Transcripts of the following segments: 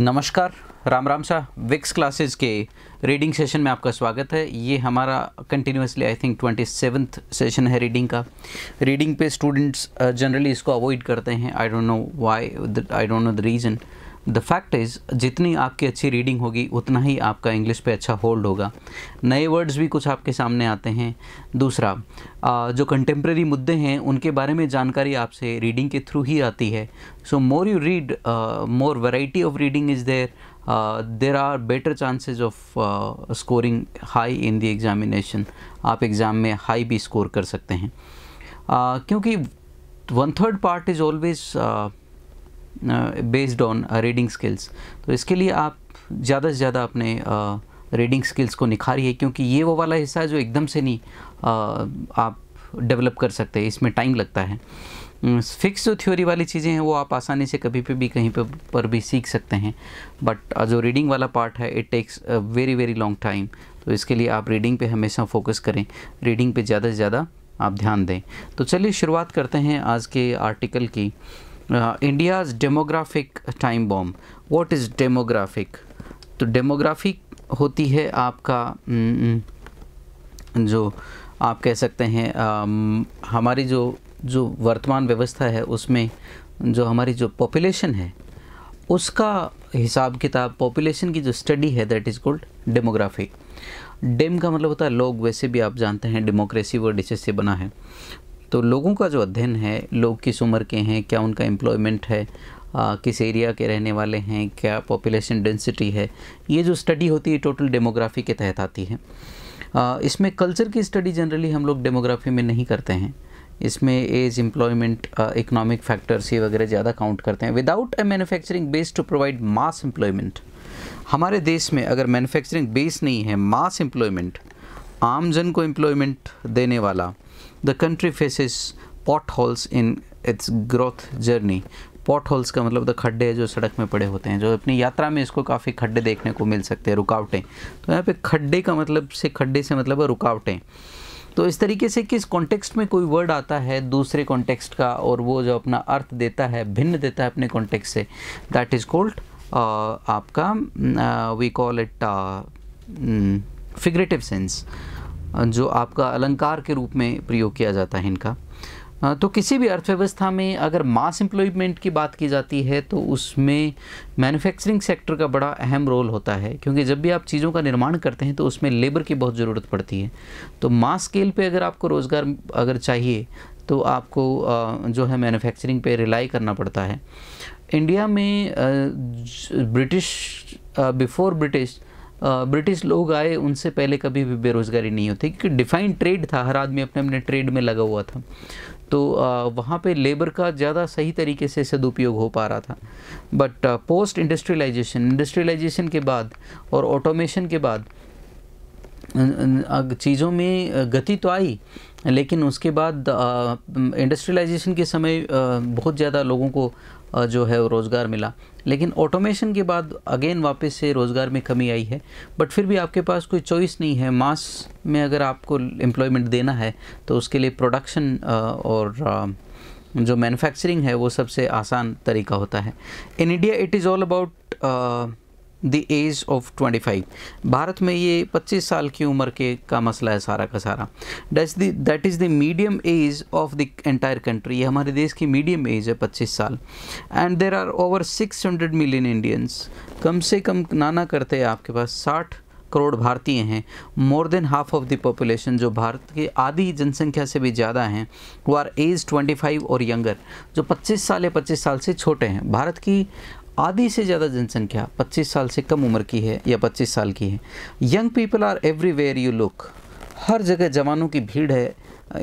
नमस्कार राम राम सा Vicks classes के रीडिंग सेशन में आपका स्वागत है ये हमारा continuously I think twenty seventh session है रीडिंग का रीडिंग पे स्टूडेंट्स जनरली uh, इसको अवॉइड करते हैं I don't know why I don't know the reason the fact is जितनी आपकी अच्छी रीडिंग होगी उतना ही आपका इंग्लिश पे अच्छा होल्ड होगा नए वर्ड्स भी कुछ आपके सामने आते हैं दूसरा जो कंटेम्प्रेरी मुद्दे हैं उनके बारे में जानकारी आपसे रीडिंग के थ्रू ही आती है so more you read more variety of reading is there there are better chances of scoring high in the examination आप एग्ज़ाम में हाई भी स्कोर कर सकते हैं uh, क्योंकि one third part is always based on reading skills तो इसके लिए आप ज़्यादा से ज़्यादा अपने रीडिंग स्किल्स को निखारिए क्योंकि ये वो वाला हिस्सा है जो एकदम से नहीं uh, आप डेवलप कर सकते इसमें टाइम लगता है फिक्स जो थ्योरी वाली चीज़ें हैं वो आप आसानी से कभी पे भी कहीं पे पर भी सीख सकते हैं बट जो रीडिंग वाला पार्ट है it takes very very long time तो इसके लिए आप रीडिंग पे हमेशा फोकस करें रीडिंग पे ज़्यादा से ज़्यादा आप ध्यान दें तो चलिए शुरुआत करते हैं आज के आर्टिकल की India's demographic time bomb what is demographic तो डेमोग्राफिक होती है आपका mm, mm, जो आप कह सकते हैं um, हमारी जो जो वर्तमान व्यवस्था है उसमें जो हमारी जो पॉपुलेशन है उसका हिसाब किताब पॉपुलेशन की जो स्टडी है that is called demographic dem का मतलब होता है लोग वैसे भी आप जानते हैं डेमोक्रेसी वर्ड इससे से बना है तो लोगों का जो अध्ययन है लोग किस उम्र के हैं क्या उनका एम्प्लॉयमेंट है आ, किस एरिया के रहने वाले हैं क्या पॉपुलेशन डेंसिटी है ये जो स्टडी होती है टोटल डेमोग्राफी के तहत आती है आ, इसमें कल्चर की स्टडी जनरली हम लोग डेमोग्राफी में नहीं करते हैं इसमें एज एम्प्लॉयमेंट इकोनॉमिक फैक्टर्स ये वगैरह ज़्यादा काउंट करते हैं without a manufacturing base to provide mass employment हमारे देश में अगर मैनुफैक्चरिंग बेस नहीं है मास एम्प्लॉयमेंट आमजन को एम्प्लॉयमेंट देने वाला the country faces potholes in its growth journey potholes का मतलब द तो खड्डे जो सड़क में पड़े होते हैं जो अपनी यात्रा में इसको काफ़ी खड्डे देखने को मिल सकते हैं रुकावटें तो यहाँ पे खड्डे का मतलब से खड्डे से मतलब है रुकावटें तो इस तरीके से किस कॉन्टेक्स्ट में कोई वर्ड आता है दूसरे कॉन्टेक्स्ट का और वो जो अपना अर्थ देता है भिन्न देता है अपने कॉन्टेक्स्ट से दैट इज़ कॉल्ड आपका we call it figurative sense जो आपका अलंकार के रूप में प्रयोग किया जाता है इनका तो किसी भी अर्थव्यवस्था में अगर मास एम्प्लॉयमेंट की बात की जाती है तो उसमें मैन्युफैक्चरिंग सेक्टर का बड़ा अहम रोल होता है क्योंकि जब भी आप चीज़ों का निर्माण करते हैं तो उसमें लेबर की बहुत ज़रूरत पड़ती है तो मास स्केल पे अगर आपको रोज़गार अगर चाहिए तो आपको जो है मैनुफैक्चरिंग पे रिलाई करना पड़ता है इंडिया में ब्रिटिश बिफ़ोर ब्रिटिश ब्रिटिश लोग आए उनसे पहले कभी भी बेरोज़गारी नहीं होती क्योंकि डिफाइंड ट्रेड था हर आदमी अपने अपने ट्रेड में लगा हुआ था तो वहाँ पे लेबर का ज़्यादा सही तरीके से सदुपयोग हो पा रहा था बट पोस्ट इंडस्ट्रियलाइजेशन इंडस्ट्रियलाइजेशन के बाद और ऑटोमेशन के बाद चीज़ों में गति तो आई लेकिन उसके बाद इंडस्ट्रियलाइजेशन के समय बहुत ज़्यादा लोगों को जो है रोज़गार मिला लेकिन ऑटोमेशन के बाद अगेन वापस से रोज़गार में कमी आई है बट फिर भी आपके पास कोई चॉइस नहीं है मास में अगर आपको एम्प्लॉयमेंट देना है तो उसके लिए प्रोडक्शन और जो मैन्युफैक्चरिंग है वो सबसे आसान तरीका होता है in India it is all about the age of 25 Bharat में ये 25 साल की उम्र के का मसला है सारा का सारा that's the that is the medium age of the entire country ये हमारे देश की मीडियम एज है 25 साल and there are over 600 million Indians कम से कम नाना करते हैं आपके पास 60 करोड़ भारतीय हैं more than half of the population जो भारत की आधी जनसंख्या से भी ज़्यादा हैं वो आर एज 25 और यंगर जो 25 साल या 25 साल से छोटे हैं भारत की आधी से ज़्यादा जनसंख्या 25 साल से कम उम्र की है या 25 साल की है young people are everywhere you look हर जगह जवानों की भीड़ है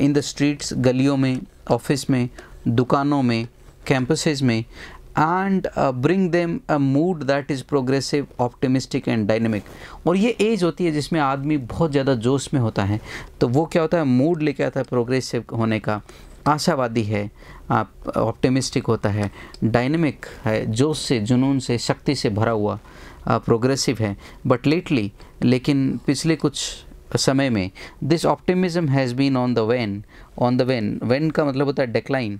इन द स्ट्रीट्स गलियों में ऑफिस में दुकानों में कैंपसेस में and bring them a mood that is progressive optimistic and dynamic और ये एज होती है जिसमें आदमी बहुत ज़्यादा जोश में होता है तो वो क्या होता है मूड लेके आता है प्रोग्रेसिव होने का आशावादी है आप ऑप्टिमिस्टिक होता है डायनेमिक है जोश से जुनून से शक्ति से भरा हुआ प्रोग्रेसिव है बट लेटली लेकिन पिछले कुछ समय में this optimism has been on the wane on the wane wane का मतलब होता है डेक्लाइन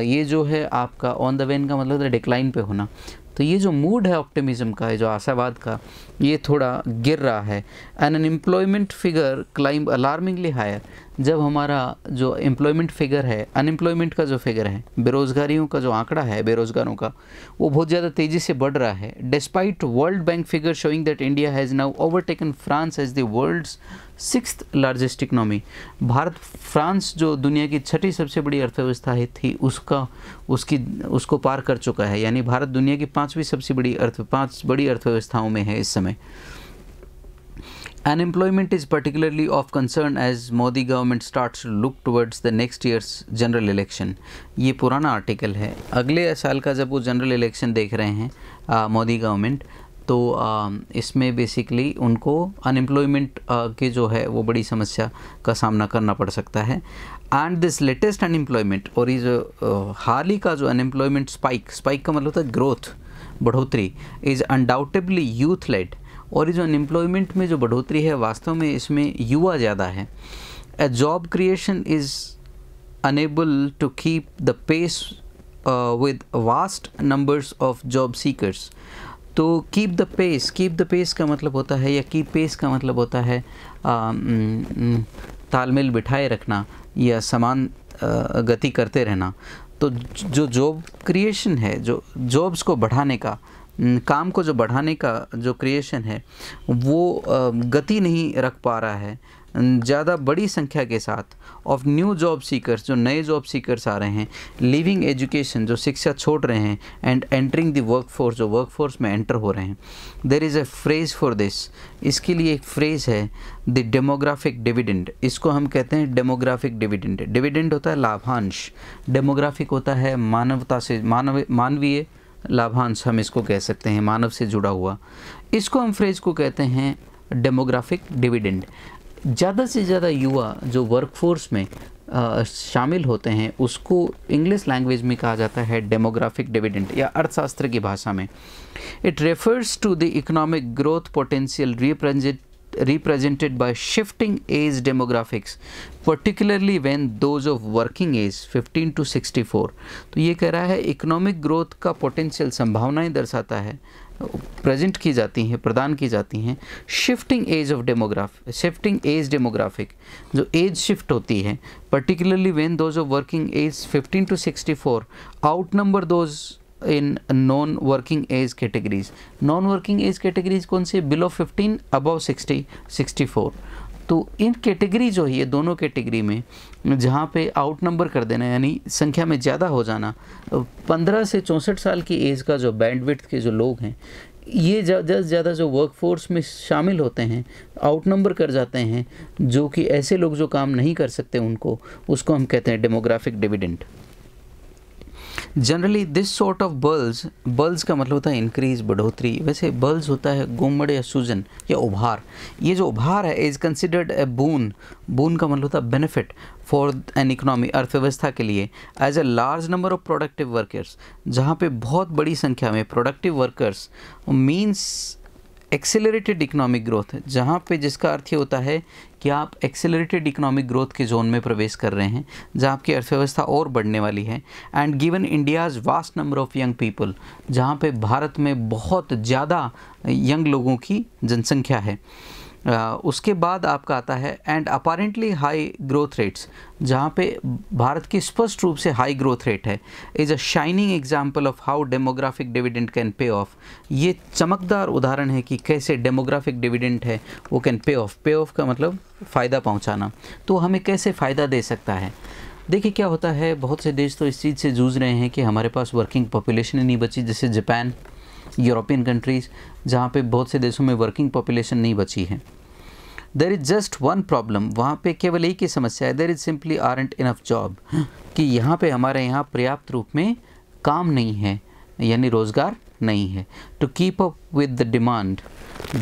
ये जो है आपका ऑन द वेन का मतलब होता है डिक्लाइन पे होना तो ये जो मूड है ऑप्टिमिज्म का है जो आशावाद का ये थोड़ा गिर रहा है and unemployment figure climb alarmingly higher जब हमारा जो एम्प्लॉयमेंट फिगर है अनएम्प्लॉयमेंट का जो फिगर है बेरोज़गारियों का जो आंकड़ा है बेरोज़गारों का वो बहुत ज़्यादा तेज़ी से बढ़ रहा है despite world bank figure showing that India has now overtaken France as the world's six largest economy Bharat France जो दुनिया की छठी सबसे बड़ी अर्थव्यवस्था है थी उसका उसकी उसको पार कर चुका है यानी भारत दुनिया की पांचवी सबसे बड़ी अर्थ पाँच बड़ी अर्थव्यवस्थाओं में है इस समय unemployment is particularly of concern as Modi government start look towards the next years general election ये पुराना आर्टिकल है अगले साल का जब वो जनरल इलेक्शन देख रहे हैं मोदी गवर्नमेंट तो इसमें बेसिकली उनको अनएम्प्लॉयमेंट के जो है वो बड़ी समस्या का सामना करना पड़ सकता है एंड दिस लेटेस्ट अनएम्प्लॉयमेंट और ये जो हाल ही का जो अनएम्प्लॉयमेंट स्पाइक स्पाइक का मतलब होता है ग्रोथ बढ़ोतरी इज़ अनडाउटेबली यूथ लेड और ये जो अनएम्प्लॉयमेंट में जो बढ़ोतरी है वास्तव में इसमें युवा ज़्यादा है a job creation is unable to keep the pace with vast numbers of job seekers तो keep the pace keep the pace का मतलब होता है या कीप पेस का मतलब होता है तालमेल बिठाए रखना या समान गति करते रहना तो जो जॉब क्रिएशन है जो जॉब्स को बढ़ाने का काम को जो बढ़ाने का जो क्रिएशन है वो गति नहीं रख पा रहा है ज़्यादा बड़ी संख्या के साथ ऑफ न्यू जॉब सीकर्स जो नए जॉब सीकर्स आ रहे हैं लिविंग एजुकेशन जो शिक्षा छोड़ रहे हैं and entering the work force जो वर्क फोर्स में एंटर हो रहे हैं there is a phrase for this इसके लिए एक फ्रेज है द डेमोग्राफिक डिविडेंड इसको हम कहते हैं डेमोग्राफिक डिविडेंड डिविडेंड होता है लाभांश डेमोग्राफिक होता है मानवता से मानव मानवीय लाभांश हम इसको कह सकते हैं मानव से जुड़ा हुआ इसको हम फ्रेज को कहते हैं डेमोग्राफिक डिविडेंड ज़्यादा से ज़्यादा युवा जो वर्कफोर्स में शामिल होते हैं उसको इंग्लिश लैंग्वेज में कहा जाता है डेमोग्राफिक डिविडेंट या अर्थशास्त्र की भाषा में it refers to the economic growth potential represent represented by shifting age demographics particularly when those of working age 15 to 64 तो ये कह रहा है इकोनॉमिक ग्रोथ का पोटेंशियल संभावनाएं दर्शाता है प्रेजेंट की जाती हैं प्रदान की जाती हैं shifting age of demograph shifting age demographic जो एज शिफ्ट होती है particularly when those of working age 15 to 64 outnumber those in non working age categories non working age categories कौन सी बिलो 15 अबव 60 64 तो इन कैटेगरी जो है ये दोनों कैटेगरी में जहाँ पे आउट नंबर कर देना यानी संख्या में ज़्यादा हो जाना 15 से चौंसठ साल की एज का जो बैंडविड्थ के जो लोग हैं ये ज़्यादा से ज़्यादा जो वर्कफोर्स में शामिल होते हैं आउट नंबर कर जाते हैं जो कि ऐसे लोग जो काम नहीं कर सकते उनको उसको हम कहते हैं demographic dividend generally this sort of bulge bulge का मतलब होता है इंक्रीज बढ़ोतरी वैसे बल्ज होता है गुमड़ या सूजन या उभार ये जो उभार है इज़ कंसिडर्ड ए बून बून का मतलब होता है बेनिफिट फॉर एन इकोनॉमी अर्थव्यवस्था के लिए as a large number of productive workers जहाँ पे बहुत बड़ी संख्या में productive workers means accelerated economic growth जहाँ पे जिसका अर्थ ये होता है कि आप एक्सेलरेटेड इकोनॉमिक ग्रोथ के जोन में प्रवेश कर रहे हैं जहाँ आपकी अर्थव्यवस्था और बढ़ने वाली है and given India's vast number of young people जहाँ पे भारत में बहुत ज़्यादा यंग लोगों की जनसंख्या है उसके बाद आपका आता है and apparently high growth rates जहाँ पे भारत की स्पष्ट रूप से हाई ग्रोथ रेट है is a shining example of how demographic dividend can pay off ये चमकदार उदाहरण है कि कैसे डेमोग्राफिक डिविडेंड है वो कैन पे ऑफ पे ऑफ का मतलब फ़ायदा पहुँचाना तो हमें कैसे फ़ायदा दे सकता है देखिए क्या होता है बहुत से देश तो इस चीज़ से जूझ रहे हैं कि हमारे पास वर्किंग पॉपुलेशन ही नहीं बची जैसे जापान यूरोपियन कंट्रीज़ जहाँ पे बहुत से देशों में वर्किंग पॉपुलेशन नहीं बची है there is just one problem वहाँ पे केवल एक ही समस्या है there is simply aren't enough job कि यहाँ पे हमारे यहाँ पर्याप्त रूप में काम नहीं है यानी रोज़गार नहीं है to keep up with the demand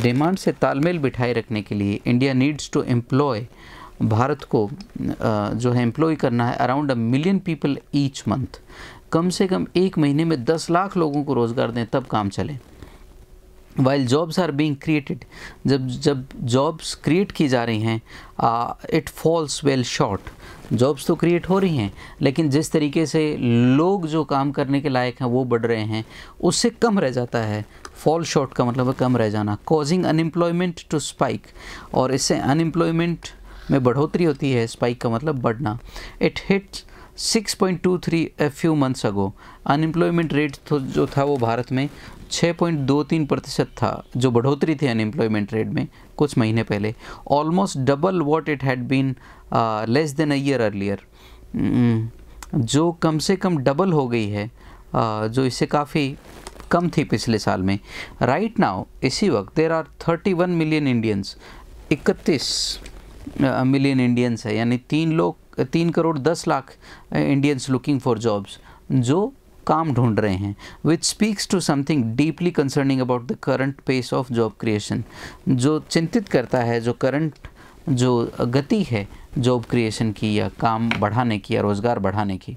demand से तालमेल बिठाए रखने के लिए India needs to employ Bharat को जो है एम्प्लॉय करना है around a million people each month कम से कम एक महीने में दस लाख लोगों को रोज़गार दें तब काम चले while jobs are being created जब जब जॉब्स क्रिएट की जा रही हैं it falls well short jobs तो क्रिएट हो रही हैं लेकिन जिस तरीके से लोग जो काम करने के लायक हैं वो बढ़ रहे हैं उससे कम रह जाता है फॉल शॉर्ट का मतलब है कम रह जाना कॉजिंग अनएम्प्लॉयमेंट टू स्पाइक और इससे अनएम्प्लॉयमेंट में बढ़ोतरी होती है स्पाइक का मतलब बढ़ना it hits 6.23 a few months ago unemployment rate तो जो था वो भारत में 6.23 प्रतिशत था जो बढ़ोतरी थी अनएम्प्लॉयमेंट रेट में कुछ महीने पहले almost double what it had been less than a year earlier जो कम से कम डबल हो गई है uh, जो इससे काफ़ी कम थी पिछले साल में राइट right नाउ इसी वक्त देर आर 31 मिलियन इंडियंस इकतीस मिलियन uh, इंडियंस है यानी तीन लोग तीन करोड़ दस lakh Indians looking for jobs जो काम ढूंढ रहे हैं which speaks to something deeply concerning about the current pace of job creation जो चिंतित करता है जो करंट जो गति है जॉब क्रिएशन की या काम बढ़ाने की या रोज़गार बढ़ाने की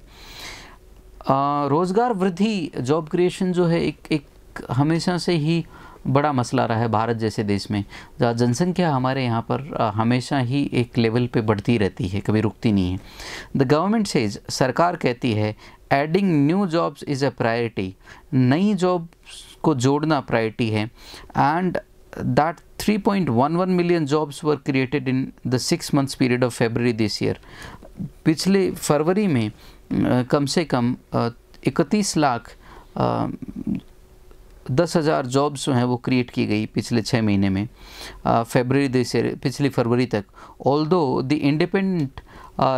रोज़गार वृद्धि जॉब क्रिएशन जो है एक एक हमेशा से ही बड़ा मसला रहा है भारत जैसे देश में जनसंख्या हमारे यहाँ पर हमेशा ही एक लेवल पे बढ़ती रहती है कभी रुकती नहीं है द गवर्नमेंट सेज सरकार कहती है adding new jobs is a priority नई जॉब को जोड़ना प्रायोरिटी है and that 3.11 million jobs were created in the six months period of February this year पिछले फरवरी में कम से कम इकतीस लाख दस हज़ार जॉब्स जो हैं वो क्रिएट की गई पिछले छः महीने में फेबर दिस पिछली फरवरी तक ऑल दो द इंडिपेंडेंट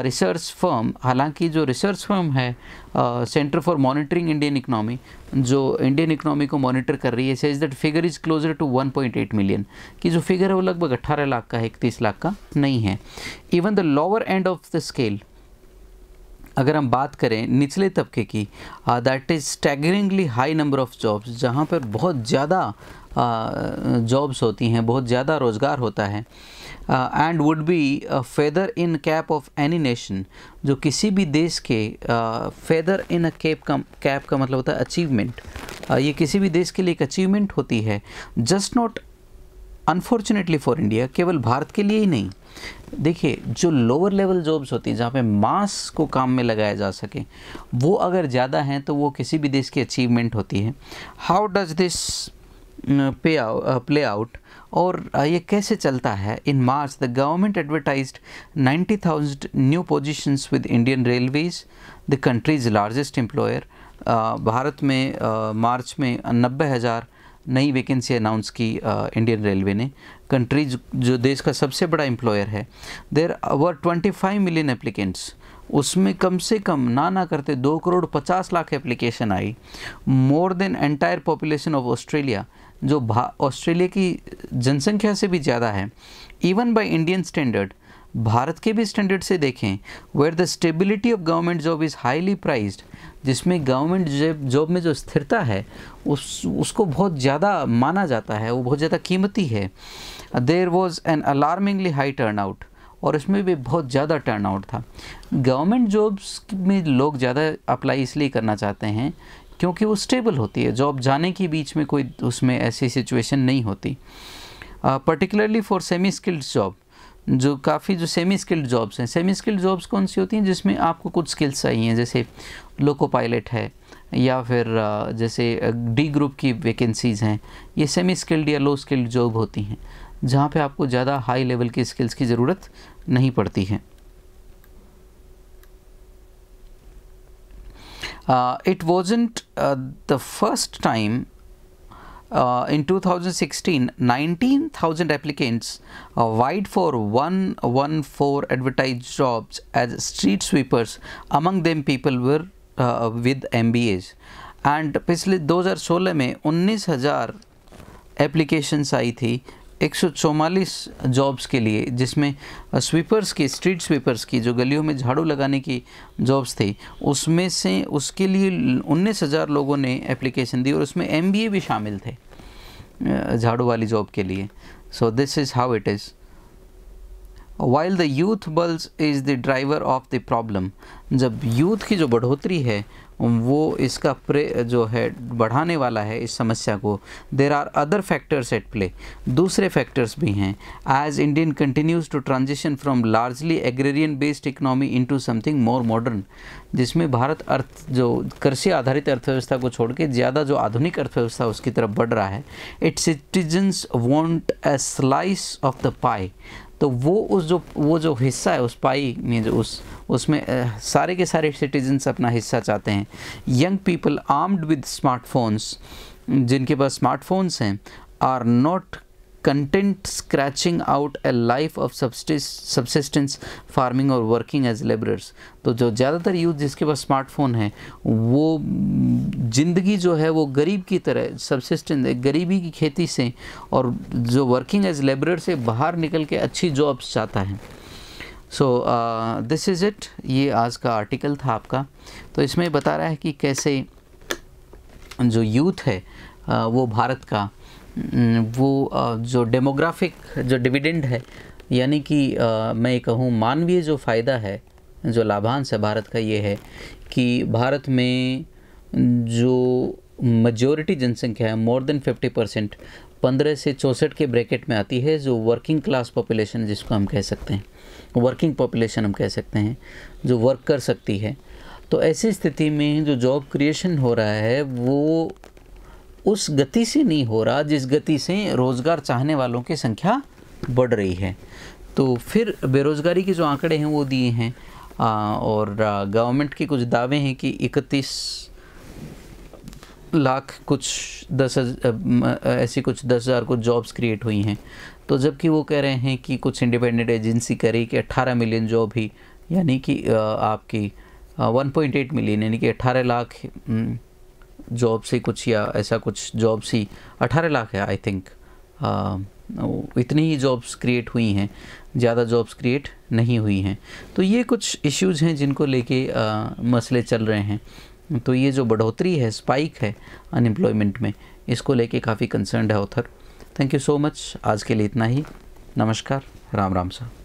रिसर्च फर्म हालांकि जो रिसर्च फर्म है Centre for Monitoring Indian Economy जो इंडियन इकनॉमी को मॉनिटर कर रही है says that figure is closer to 1.8 million की जो फिगर है वो लगभग 18 लाख का है इकतीस लाख का नहीं है even the lower end of the scale अगर हम बात करें निचले तबके की that is staggeringly high number of jobs जहाँ पर बहुत ज़्यादा जॉब्स uh, होती हैं बहुत ज़्यादा रोज़गार होता है and would be feather in cap of any nation जो किसी भी देश के फेदर इन अ कैप का कैप का मतलब होता है अचीवमेंट uh, ये किसी भी देश के लिए एक अचीवमेंट होती है just not unfortunately for India केवल भारत के लिए ही नहीं देखिए जो लोअर लेवल जॉब्स होती हैं जहाँ पे मास को काम में लगाया जा सके वो अगर ज़्यादा हैं तो वो किसी भी देश की अचीवमेंट होती है how does this pay play out और ये कैसे चलता है in March the government advertise 90,000 new positions with Indian Railways the country's largest employer Bharat में मार्च में नब्बे हज़ार नई वैकेंसी अनाउंस की इंडियन रेलवे ने कंट्रीज जो देश का सबसे बड़ा एम्प्लॉयर है देर ट्वेंटी 25 मिलियन एप्लीकेंट्स उसमें कम से कम ना ना करते दो करोड़ पचास लाख एप्लीकेशन आई more than entire population of Australia जो ऑस्ट्रेलिया की जनसंख्या से भी ज़्यादा है even by Indian standard Bharat के भी स्टैंडर्ड से देखें where the stability of government job is highly prized जिसमें गवर्नमेंट जॉब में जो स्थिरता है उस उसको बहुत ज़्यादा माना जाता है वो बहुत ज़्यादा कीमती है there was an alarmingly high turnout और इसमें भी बहुत ज़्यादा टर्न आउट था गवर्नमेंट जॉब्स में लोग ज़्यादा अप्लाई इसलिए करना चाहते हैं क्योंकि वो स्टेबल होती है जॉब जाने के बीच में कोई उसमें ऐसी सिचुएशन नहीं होती particularly for semi skilled job जो काफ़ी जो सेमी स्किल्ड जॉब्स हैं सेमी स्किल्ड जॉब्स कौन सी होती हैं जिसमें आपको कुछ स्किल्स चाहिए जैसे लोको पायलट है या फिर जैसे डी ग्रुप की वैकेंसीज़ हैं ये सेमी स्किल्ड या लो स्किल्ड जॉब होती हैं जहाँ पे आपको ज़्यादा हाई लेवल की स्किल्स की ज़रूरत नहीं पड़ती है it wasn't the first time uh, in 2016 19000 applicants uh, vied for 114 advertised jobs as street sweepers among them people were uh, with mbas and those 2016 में 19,000 एप्लीकेशंस आई एक जॉब्स के लिए जिसमें स्वीपर्स की स्ट्रीट स्वीपर्स की जो गलियों में झाड़ू लगाने की जॉब्स थी उसमें से उसके लिए उन्नीस हज़ार लोगों ने एप्लीकेशन दी और उसमें एम भी शामिल थे झाड़ू वाली जॉब के लिए so this is how it is while the youth bulge is the driver of the problem जब यूथ की जो बढ़ोतरी है वो इसका प्रे जो है बढ़ाने वाला है इस समस्या को there are other factors at play दूसरे फैक्टर्स भी हैं as Indian continues to transition from largely agrarian based economy into something more modern जिसमें भारत अर्थ जो कृषि आधारित अर्थव्यवस्था को छोड़ के ज़्यादा जो आधुनिक अर्थव्यवस्था उसकी तरफ बढ़ रहा है its citizens want a slice of the pie तो वो उस जो वो जो हिस्सा है उस पाई में जो उस उसमें सारे के सारे सिटीजन्स अपना हिस्सा चाहते हैं young people armed with smartphones जिनके पास स्मार्टफोन्स हैं are not content scratching out a life of subsistence farming और वर्किंग एज लेबरर्स तो जो ज़्यादातर यूथ जिसके पास स्मार्टफोन है वो ज़िंदगी जो है वो गरीब की तरह सब्सिस्टेंस गरीबी की खेती से और जो वर्किंग एज लेबरर से बाहर निकल के अच्छी जॉब्स चाहता है सो दिस इज़ इट ये आज का आर्टिकल था आपका तो इसमें बता रहा है कि कैसे जो यूथ है uh, वो भारत का mm, वो uh, जो डेमोग्राफिक जो डिविडेंड है यानी कि uh, मैं कहूँ मानवीय जो फ़ायदा है जो लाभांश है भारत का ये है कि भारत में जो मजोरिटी जनसंख्या है मोर देन फिफ्टी परसेंट पंद्रह से चौंसठ के ब्रैकेट में आती है जो वर्किंग क्लास पॉपुलेशन जिसको हम कह सकते हैं वर्किंग पॉपुलेशन हम कह सकते हैं जो वर्क कर सकती है तो ऐसी स्थिति में जो जॉब क्रिएशन हो रहा है वो उस गति से नहीं हो रहा जिस गति से रोज़गार चाहने वालों की संख्या बढ़ रही है तो फिर बेरोज़गारी के जो आंकड़े हैं वो दिए हैं और गवर्नमेंट के कुछ दावे हैं कि इकतीस लाख कुछ दस ऐसी कुछ दस हज़ार कुछ जॉब्स क्रिएट हुई हैं तो जबकि वो कह रहे हैं कि कुछ इंडिपेंडेंट एजेंसी कह रही कि अट्ठारह मिलियन जॉब ही यानी कि आपकी वन पॉइंट एट मिलियन यानी कि अट्ठारह लाख जॉब से कुछ या ऐसा कुछ जॉब सी अट्ठारह लाख है आई थिंक इतनी ही जॉब्स क्रिएट हुई हैं ज़्यादा जॉब्स क्रिएट नहीं हुई हैं तो ये कुछ इश्यूज़ हैं जिनको लेके मसले चल रहे हैं तो ये जो बढ़ोतरी है स्पाइक है अनएम्प्लॉयमेंट में इसको लेके काफ़ी कंसर्न है author thank you so much आज के लिए इतना ही नमस्कार राम राम साहब